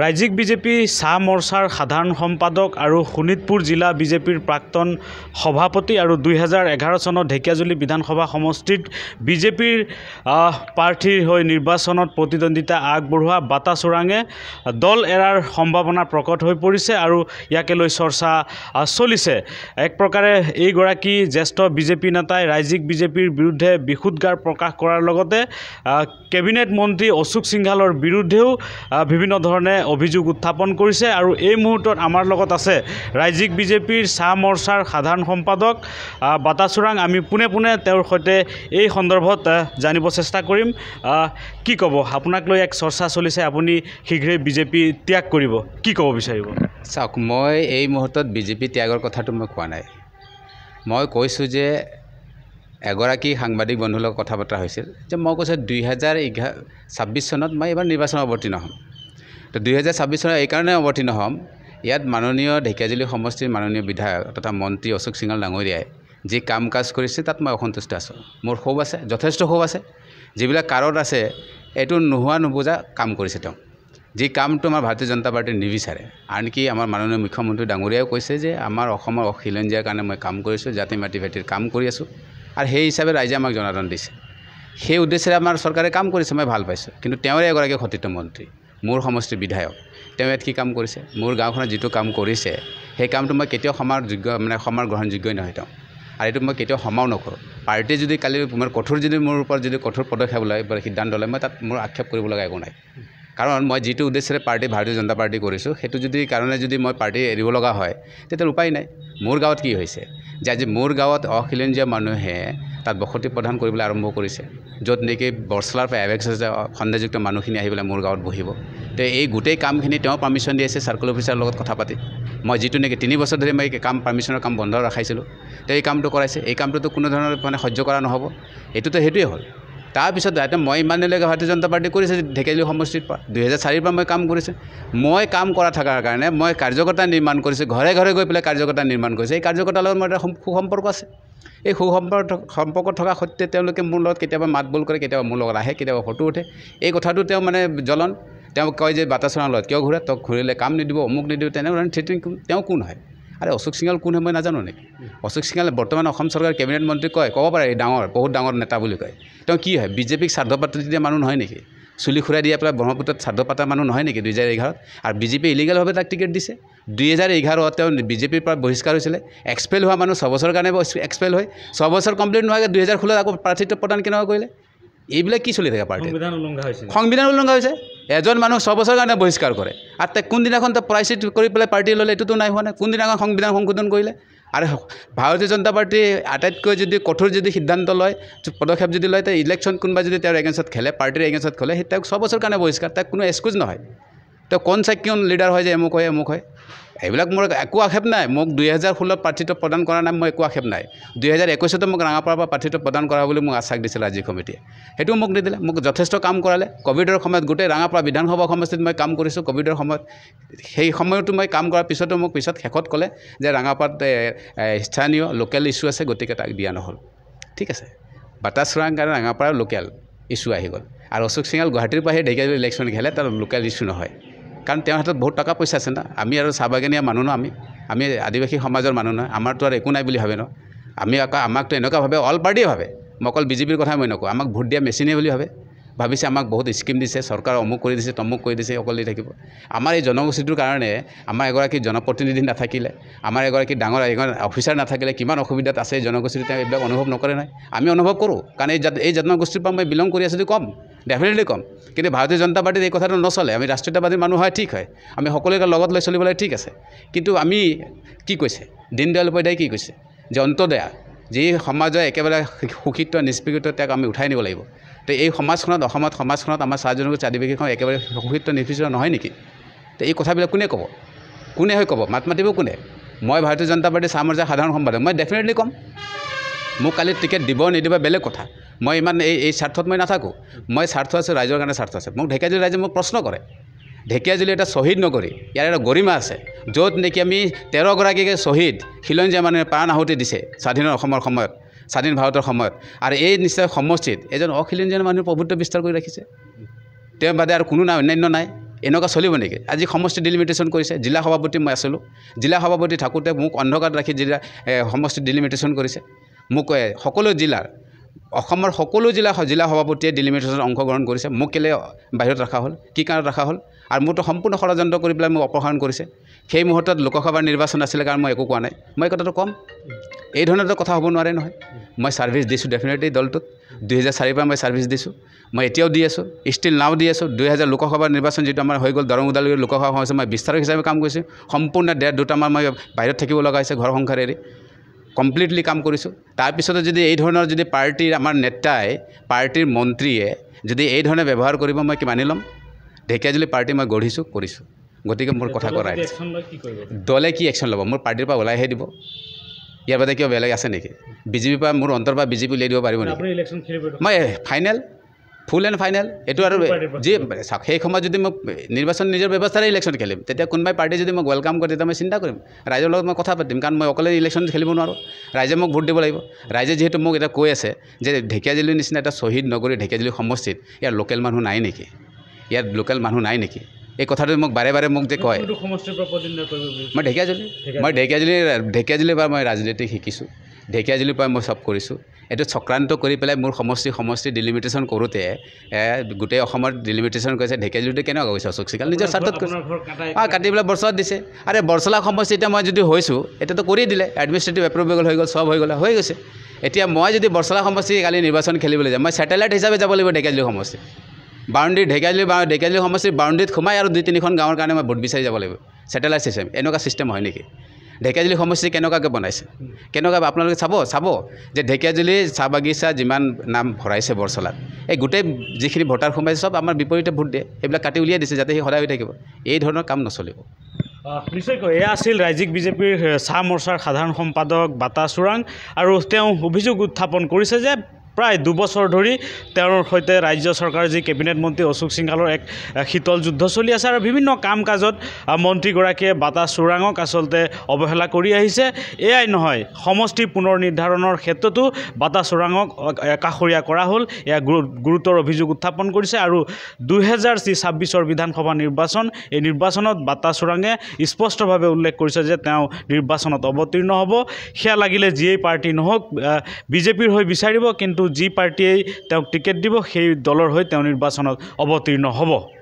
ৰাজ্যিক বিজেপি চাহ মৰ্চাৰ সাধাৰণ সম্পাদক আৰু শোণিতপুৰ জিলা বিজেপিৰ প্ৰাক্তন সভাপতি আৰু দুহেজাৰ এঘাৰ চনত ঢেকিয়াজুলি বিধানসভা সমষ্টিত বিজেপিৰ প্ৰাৰ্থীৰ হৈ নিৰ্বাচনত প্ৰতিদ্বন্দ্বিতা আগবঢ়োৱা বাটা চোৰাঙে দল এৰাৰ সম্ভাৱনা প্ৰকট হৈ পৰিছে আৰু ইয়াকে লৈ চৰ্চা চলিছে এক প্ৰকাৰে এইগৰাকী জ্যেষ্ঠ বিজেপি নেতাই ৰাজ্যিক বিজেপিৰ বিৰুদ্ধে বিশুদগাৰ প্ৰকাশ কৰাৰ লগতে কেবিনেট মন্ত্ৰী অশোক সিংঘালৰ বিৰুদ্ধেও বিভিন্ন ধৰণে অভিযোগ উত্থাপন কৰিছে আৰু এই মুহূৰ্তত আমাৰ লগত আছে ৰাজ্যিক বিজেপিৰ চাহ মৰ্চাৰ সাধাৰণ সম্পাদক বাটাচোৰাং আমি পোনে পোনে তেওঁৰ সৈতে এই সন্দৰ্ভত জানিব চেষ্টা কৰিম কি ক'ব আপোনাক লৈ এক চৰ্চা চলিছে আপুনি শীঘ্ৰেই বিজেপি ত্যাগ কৰিব কি ক'ব বিচাৰিব চাওক মই এই মুহূৰ্তত বিজেপি ত্যাগৰ কথাটো মই কোৱা নাই মই কৈছোঁ যে এগৰাকী সাংবাদিক বন্ধুৰ লগত কথা বতৰা হৈছিল যে মই কৈছোঁ দুই হাজাৰ এঘাৰ ছাব্বিছ চনত মই এইবাৰ নিৰ্বাচনত অৱতীৰ্ণ হ'ম তো দুহেজাৰ ছাব্বিছ চনত এইকাৰণে অৱতীৰ্ণ হ'ম ইয়াত মাননীয় ঢেকিয়াজুলি সমষ্টিৰ মাননীয় বিধায়ক তথা মন্ত্ৰী অশোক সিঙাল ডাঙৰীয়াই যি কাম কাজ কৰিছে তাত মই অসন্তুষ্ট আছোঁ মোৰ সৌ আছে যথেষ্ট সৌ আছে যিবিলাক কাৰত আছে এইটো নোহোৱা নুবুজা কাম কৰিছে তেওঁ যি কামটো আমাৰ ভাৰতীয় জনতা পাৰ্টীয়ে নিবিচাৰে আনকি আমাৰ মাননীয় মুখ্যমন্ত্ৰী ডাঙৰীয়াও কৈছে যে আমাৰ অসমৰ অখিলঞ্জীয়াৰ কাৰণে মই কাম কৰিছোঁ জাতি মাটি ভাতিৰ কাম কৰি আছোঁ আৰু সেই হিচাপে ৰাইজে আমাক জনাদন দিছে সেই উদ্দেশ্যে আমাৰ চৰকাৰে কাম কৰিছে মই ভাল পাইছোঁ কিন্তু তেওঁৰে এগৰাকী সতীত্ব মন্ত্ৰী মোৰ সমষ্টিৰ বিধায়ক তেওঁ ইয়াত কি কাম কৰিছে মোৰ গাঁওখনত যিটো কাম কৰিছে সেই কামটো মই কেতিয়াও সমাৰ যোগ্য মানে সমাৰ গ্ৰহণযোগ্যই নহয় তেওঁ আৰু এইটো মই কেতিয়াও সমাও নকৰোঁ পাৰ্টীয়ে যদি কালি মানে কঠোৰ যদি মোৰ ওপৰত যদি কঠোৰ পদক্ষেপ লয় বা সিদ্ধান্ত লয় মই তাত মোৰ আক্ষেপ কৰিব লগা একো নাই কাৰণ মই যিটো উদ্দেশ্যেৰে পাৰ্টি ভাৰতীয় জনতা পাৰ্টি কৰিছোঁ সেইটো যদি কাৰণে যদি মই পাৰ্টি এৰিব লগা হয় তেতিয়া উপায় নাই মোৰ গাঁৱত কি হৈছে যে আজি মোৰ গাঁৱত অখিলঞ্জীয় মানুহে তাত বসতি প্ৰদান কৰিবলৈ আৰম্ভ কৰিছে য'ত নেকি বৰচলাৰ পৰা এৱেক্স আছে সন্দেহযুক্ত মানুহখিনি আহি পেলাই মোৰ গাঁৱত বহিব তে এই গোটেই কামখিনি তেওঁ পাৰ্মিশ্যন দি আছে চাৰ্কল অফিচাৰৰ লগত কথা পাতি মই যিটো নেকি তিনি বছৰ ধৰি মই কাম পাৰ্মিশ্যনৰ কাম বন্ধ ৰখাইছিলোঁ তে এই কামটো কৰাইছে এই কামটোতো কোনো ধৰণৰ মানে সহ্য কৰা নহ'ব এইটোতো সেইটোৱে হ'ল তাৰপিছত এতিয়া মই ইমানদিনলৈকে ভাৰতীয় জনতা পাৰ্টি কৰিছে ঢেকিয়াজুলি সমষ্টিৰ পৰা দুহেজাৰ চাৰিৰ পৰা মই কাম কৰিছোঁ মই কাম কৰা থকাৰ কাৰণে মই কাৰ্যকৰ্তা নিৰ্মাণ কৰিছোঁ ঘৰে ঘৰে গৈ পেলাই কাৰ্যকৰ্তা নিৰ্মাণ কৰিছে এই কাৰ্যকৰ্তাৰ লগত মোৰ এটা সু সম্পৰ্ক আছে এই সু সম্পৰ্ক সম্পৰ্ক থকা সত্বে তেওঁলোকে মোৰ লগত কেতিয়াবা মাত বোল কৰে কেতিয়াবা মোৰ লগত আহে কেতিয়াবা ফটো উঠে এই কথাটো তেওঁ মানে জ্বলন তেওঁ কয় যে বাটাচৰাৰ লগত কিয় ঘূৰে তোক ঘূৰিলে কাম নিদিব অমুক নিদিব তেনেধৰণে ঠিক তেওঁ কোন হয় আৰে অশোক সিঙাল কোন সময় নাজানো নেকি অশোক সিঙালে বৰ্তমান অসম চৰকাৰ কেবিনেট মন্ত্ৰী কয় ক'ব পাৰে ডাঙৰ বহুত ডাঙৰ নেতা বুলি কয় তেওঁ কি হয় বিজেপিক শ্ৰাদ্ধ পাত্ৰ দিয়া মানুহ নহয় নেকি চুলি খুৰাই দিয়া পেলাই ব্ৰহ্মপুত্ৰত শ্ৰাদ্ধ পাতা মানুহ নহয় নেকি দুহেজাৰ এঘাৰত আৰু বিজেপি ইলিগেলভাৱে তাক টিকেট দিছে দুই দুহেজাৰ এঘাৰত তেওঁ বিজেপিৰ পৰা বহিষ্কাৰ হৈছিলে এক্সপেল হোৱা মানুহ ছবছৰৰ কাৰণে এক্সপেল হয় ছবছৰ কমপ্লিট নোহোৱাকৈ দুহেজাৰ ষোল্লত আকৌ প্ৰাৰ্থিত্ব প্ৰদান কেনেকুৱা কৰিলে এইবিলাক কি চলি থাকে পাৰ্টি সংবিধান উলংঘা হৈছে এজন মানুহ ছবছৰৰ কাৰণে বহিষ্কাৰ কৰে আৰু তাই কোনদিনাখন তাই প্ৰাইচিট কৰি পেলাই পাৰ্টি ল'লে এইটোতো নাই হোৱা নাই কোনদিনাখন সংবিধান সংশোধন কৰিলে আৰু ভাৰতীয় জনতা পাৰ্টীয়ে আটাইতকৈ যদি কঠোৰ যদি সিদ্ধান্ত লয় পদক্ষেপ যদি লয় তাই ইলেকশ্যন কোনোবা যদি তেওঁৰ এগেইনষ্টত খেলে পাৰ্টীৰ এগেইনষ্টত খেলে সেই তেওঁক ছবছৰৰ কাৰণে বহিষ্কাৰ তাইক কোনো এক্সকুজ নহয় তেওঁ কণ চাই কিয় লিডাৰ হয় যে এমুক হয় এমুক হয় সেইবিলাক মোৰ একো আক্ষেপ নাই মোক দুই দুহেজাৰ ষোল্লত প্ৰাৰ্থিত্ব প্ৰদান কৰা নাই মই একো আক্ষেপ নাই দুহেজাৰ একৈছতে মোক ৰঙাপাৰাৰ পৰা প্ৰাৰ্থিত্ব প্ৰদান কৰা বুলি মোক আশ্বাস দিছিলে ৰাজ্যিক কমিটিয়ে সেইটোও মোক নিদিলে মোক যথেষ্ট কাম কৰালে ক'ভিডৰ সময়ত গোটেই ৰঙাপাৰা বিধানসভা সমষ্টিত মই কাম কৰিছোঁ ক'ভিডৰ সময়ত সেই সময়তো মই কাম কৰাৰ পিছতো মোক পিছত শেষত ক'লে যে ৰঙাপাৰাত স্থানীয় লোকেল ইছ্যু আছে গতিকে তাক দিয়া নহ'ল ঠিক আছে বাটা চোৰাং কাৰণে ৰঙাপাৰাৰ লোকেল ইছ্যু আহি গ'ল আৰু অশোক সিঙাল গুৱাহাটীৰ পৰা আহি ঢেকীয়াজুলি ইলেকশ্যন খেলে তাৰ লোকেল ইছ্যু নহয় কাৰণ তেওঁৰ হাতত বহুত টকা পইচা আছে না আমি আৰু চাহ বাগানীয়া মানুহ ন আমি আমি আদিবাসী সমাজৰ মানুহ নহয় আমাৰতো আৰু একো নাই বুলি ভাবে ন আমি আকৌ আমাকতো এনেকুৱা ভাবে অল পাৰ্টিয়ে ভাবে মই অকল বিজেপিৰ কথা মই নকওঁ আমাক ভোট দিয়া মেচিনেই বুলি ভাবে ভাবিছে আমাক বহুত স্কিম দিছে চৰকাৰে অমুক কৰি দিছে তমুক কৰি দিছে অকল দি থাকিব আমাৰ এই জনগোষ্ঠীটোৰ কাৰণে আমাৰ এগৰাকী জনপ্ৰতিনিধি নাথাকিলে আমাৰ এগৰাকী ডাঙৰ এগৰাকী অফিচাৰ নাথাকিলে কিমান অসুবিধাত আছে এই জনগোষ্ঠীটো তেওঁ এইবিলাক অনুভৱ নকৰে নাই আমি অনুভৱ কৰোঁ কাৰণ এই জাত এই জনগোষ্ঠীৰ পৰা মই বিলং কৰি আছোঁ যদি কম ডেফিনেটলি কম কিন্তু ভাৰতীয় জনতা পাৰ্টীত এই কথাটো নচলে আমি ৰাষ্ট্ৰীয়তাবাদী মানুহ হয় ঠিক হয় আমি সকলোকে লগত লৈ চলিবলৈ ঠিক আছে কিন্তু আমি কি কৈছে দীনদয়াল উপাধ্যায় কি কৈছে যে অন্তদয়া যি সমাজৰ একেবাৰে শোষিত নিষ্পীকৃত তেওঁক আমি উঠাই নিব লাগিব তে এই সমাজখনত অসমত সমাজখনত আমাৰ চাহ জনগোষ্ঠী আদিবাসীখন একেবাৰে শোষিত নিষ্পীকৃত নহয় নেকি তে এই কথাবিলাক কোনে ক'ব কোনে হৈ ক'ব মাত মাতিব কোনে মই ভাৰতীয় জনতা পাৰ্টিৰ চাহ মৰ্জাৰ সাধাৰণ সম্পাদক মই ডেফিনেটলি ক'ম মোক কালি টিকেট দিব নিদিব বেলেগ কথা মই ইমান এই এই স্বাৰ্থত মই নাথাকোঁ মই স্বাৰ্থ আছে ৰাইজৰ কাৰণে স্বাৰ্থ আছে মোক ঢেকাজি ৰাইজে মোক প্ৰশ্ন কৰে ঢেকীয়া ঢেকীয়াজুলি এটা শ্বহীদ নগৰী ইয়াৰ এটা গৰিমা আছে য'ত নেকি আমি তেৰগৰাকীকে শ্বহীদ খিলঞ্জীয়া মানুহে প্ৰাণ আহুতি দিছে স্বাধীন অসমৰ সময়ত স্বাধীন ভাৰতৰ সময়ত আৰু এই নিশ্চয় সমষ্টিত এজন অখিলঞ্জীয়া মানুহে প্ৰভুত্ব বিস্তাৰ কৰি ৰাখিছে তেওঁৰ বাদে আৰু কোনো নাই অন্যান্য নাই এনেকুৱা চলিব নেকি আজি সমষ্টি ডিলিমিটেশ্যন কৰিছে জিলা সভাপতি মই আছিলোঁ জিলা সভাপতি থাকোঁতে মোক অন্ধকাৰত ৰাখি জিলা সমষ্টি ডিলিমিটেশ্যন কৰিছে মোক সকলো জিলাৰ অসমৰ সকলো জিলা জিলা সভাপতিয়ে ডিলিমিটেশ্যনত অংশগ্ৰহণ কৰিছে মোক কেলৈ বাহিৰত ৰখা হ'ল কি কাৰণত ৰখা হ'ল আৰু মোৰতো সম্পূৰ্ণ ষড়যন্ত্ৰ কৰি পেলাই মোক অপসাৰণ কৰিছে সেই মুহূৰ্তত লোকসভাৰ নিৰ্বাচন আছিলে কাৰণ মই একো কোৱা নাই মই এই কথাটো ক'ম এই ধৰণৰতো কথা হ'ব নোৱাৰে নহয় মই ছাৰ্ভিছ দিছোঁ ডেফিনেটলি দলটোত দুহেজাৰ চাৰিৰ পৰা মই ছাৰ্ভিছ দিছোঁ মই এতিয়াও দি আছোঁ ষ্টিল নাও দি আছোঁ দুহেজাৰ লোকসভাৰ নিৰ্বাচন যিটো আমাৰ হৈ গ'ল দৰং ওদালগুৰি লোকসভা হৈছে মই বিস্তাৰক হিচাপে কাম কৰিছোঁ সম্পূৰ্ণ ডেৰ দুটামান মই বাহিৰত থাকিব লগা হৈছে ঘৰ সংসাৰ এৰি কমপ্লিটলি কাম কৰিছোঁ তাৰপিছতে যদি এই ধৰণৰ যদি পাৰ্টীৰ আমাৰ নেতাই পাৰ্টীৰ মন্ত্ৰীয়ে যদি এই ধৰণে ব্যৱহাৰ কৰিব মই কি মানি ল'ম ঢেকীয়াজুলি পাৰ্টী মই গঢ়িছোঁ কৰিছোঁ গতিকে মোৰ কথা কৰা দলে কি একশ্যন ল'ব মোৰ পাৰ্টীৰ পৰা ওলাইহে দিব ইয়াৰ বাদে কিবা বেলেগ আছে নেকি বিজেপিৰ পৰা মোৰ অন্তৰ পৰা বিজেপি উলিয়াই দিব পাৰিব নেকি মই ফাইনেল ফুল এণ্ড ফাইনেল এইটো আৰু যি চাওক সেই সময়ত যদি মোক নিৰ্বাচন নিজৰ ব্যৱস্থাৰে ইলেকশ্যন খেলিম তেতিয়া কোনোবাই পাৰ্টি যদি মোক ৱেলকাম কৰে তেতিয়া মই চিন্তা কৰিম ৰাইজৰ লগত মই কথা পাতিম কাৰণ মই অকলে ইলেকশ্যন খেলিব নোৱাৰোঁ ৰাইজে মোক ভোট দিব লাগিব ৰাইজে যিহেতু মোক এতিয়া কৈ আছে যে ঢেকীয়াজুলিৰ নিচিনা এটা শ্বহীদ নগৰী ঢেকিয়াজুলি সমষ্টিত ইয়াৰ লোকেল মানুহ নাই নেকি ইয়াত লোকেল মানুহ নাই নেকি এই কথাটো মোক বাৰে বাৰে মোক যে কয় মই ঢেকিয়াজুলি মই ঢেকিয়াজুলি ঢেকীয়াজুলিৰ পৰা মই ৰাজনীতি শিকিছোঁ ঢেকীয়াজুলিৰ পৰা মই চব কৰিছোঁ এইটো চক্ৰান্ত কৰি পেলাই মোৰ সমষ্টি সমষ্টি ডিলিমিটেশ্যন কৰোঁতে গোটেই অসমৰ ডিলিমিটেশ্যন কৰিছে ঢেকিয়াজুলিতে কেনেকুৱা অশোক চিকাল নিজৰ স্বাৰ্থত অঁ কাটি পেলাই বৰচলাত দিছে আৰে বৰচলা সমষ্টি এতিয়া মই যদি হৈছোঁ এতিয়াতো কৰি দিলে এডমিনিষ্ট্ৰেটিভ এপ্ৰুভেল হৈ গ'ল চব হৈ গ'লে হৈ গৈছে এতিয়া মই যদি বৰচলা সমষ্টি কালি নিৰ্বাচন খেলিবলৈ যাম মই ছেটেলাইট হিচাপে যাব লাগিব ঢেকিয়াজুলি সমষ্টি বাউণ্ডেৰী ঢেকিয়াজুলি বা ঢেকিয়াজুলি সমষ্টিৰ বাউণ্ডেৰীত সোমাই আৰু দুই তিনিখন গাঁৱৰ কাৰণে মই ভোট বিচাৰি যাব লাগিব ছেটেলাইট ছিষ্টেম এনেকুৱা ছিষ্টেম হয় নেকি ঢেকিয়াজুলি সমষ্টি কেনেকুৱাকৈ বনাইছে কেনেকুৱা আপোনালোকে চাব চাব যে ঢেকিয়াজুলি চাহ বাগিচা যিমান নাম ভৰাইছে বৰচলাত এই গোটেই যিখিনি ভোটাৰ সোমাইছে চব আমাৰ বিপৰীতে ভোট দিয়ে সেইবিলাক কাটি উলিয়াই দিছে যাতে সি সদায় হৈ থাকিব এই ধৰণৰ কাম নচলিব নিশ্চয়কৈ এয়া আছিল ৰাজ্যিক বিজেপিৰ চাহ মৰ্চাৰ সাধাৰণ সম্পাদক বাটা চোৰাং আৰু তেওঁ অভিযোগ উত্থাপন কৰিছে যে প্ৰায় দুবছৰ ধৰি তেওঁৰ সৈতে ৰাজ্য চৰকাৰ যি কেবিনেট মন্ত্ৰী অশোক সিংহালেৰ এক শীতল যুদ্ধ চলি আছে আৰু বিভিন্ন কাম কাজত মন্ত্ৰীগৰাকীয়ে বাটা চোৰাঙক আচলতে অৱহেলা কৰি আহিছে এয়াই নহয় সমষ্টি পুনৰ নিৰ্ধাৰণৰ ক্ষেত্ৰতো বাটা চোৰাঙক কাষৰীয়া কৰা হল এয়া গুৰুতৰ অভিযোগ উত্থাপন কৰিছে আৰু দুহেজাৰ সি ছাব্বিশেৰ বিধানসভা নিৰ্বাচন এই নিৰ্বাচনত বাটা চোৰাঙে স্পষ্টভাৱে উল্লেখ কৰিছে যে তেওঁ নিৰ্বাচনত অৱতীৰ্ণ হব সেয়া লাগিলে যিয়েই পাৰ্টি নহওক বিজেপিৰ হৈ বিচাৰিব কিন্তু যি পাৰ্টীয়ে তেওঁক টিকেট দিব সেই দলৰ হৈ তেওঁ নিৰ্বাচনত অৱতীৰ্ণ হ'ব